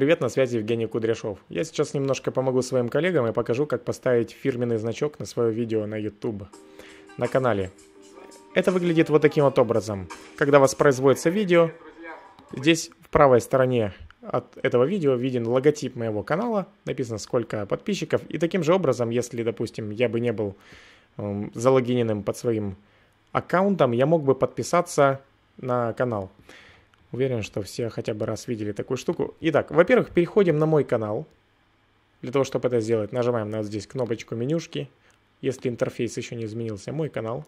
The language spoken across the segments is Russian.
Привет, на связи Евгений Кудряшов. Я сейчас немножко помогу своим коллегам и покажу, как поставить фирменный значок на свое видео на YouTube, на канале. Это выглядит вот таким вот образом. Когда воспроизводится видео, здесь в правой стороне от этого видео виден логотип моего канала, написано сколько подписчиков. И таким же образом, если, допустим, я бы не был э, залогиненным под своим аккаунтом, я мог бы подписаться на канал. Уверен, что все хотя бы раз видели такую штуку. Итак, во-первых, переходим на мой канал. Для того, чтобы это сделать, нажимаем на вот здесь кнопочку менюшки. Если интерфейс еще не изменился, мой канал.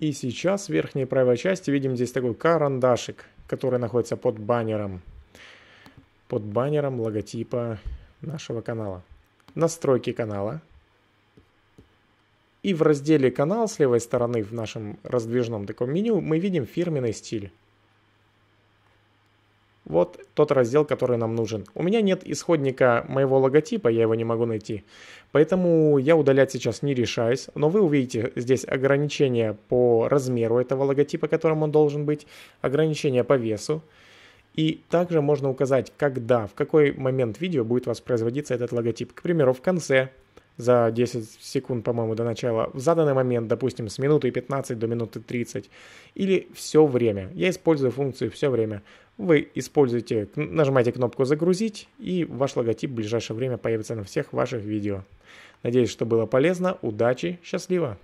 И сейчас в верхней правой части видим здесь такой карандашик, который находится под баннером. Под баннером логотипа нашего канала. Настройки канала. И в разделе «Канал» с левой стороны в нашем раздвижном таком меню мы видим фирменный стиль. Вот тот раздел, который нам нужен. У меня нет исходника моего логотипа, я его не могу найти. Поэтому я удалять сейчас не решаюсь. Но вы увидите здесь ограничения по размеру этого логотипа, которым он должен быть. Ограничения по весу. И также можно указать, когда, в какой момент видео будет воспроизводиться этот логотип. К примеру, в конце за 10 секунд, по-моему, до начала, в заданный момент, допустим, с минуты 15 до минуты 30, или все время. Я использую функцию все время. Вы используете, нажимаете кнопку «Загрузить», и ваш логотип в ближайшее время появится на всех ваших видео. Надеюсь, что было полезно. Удачи, счастливо!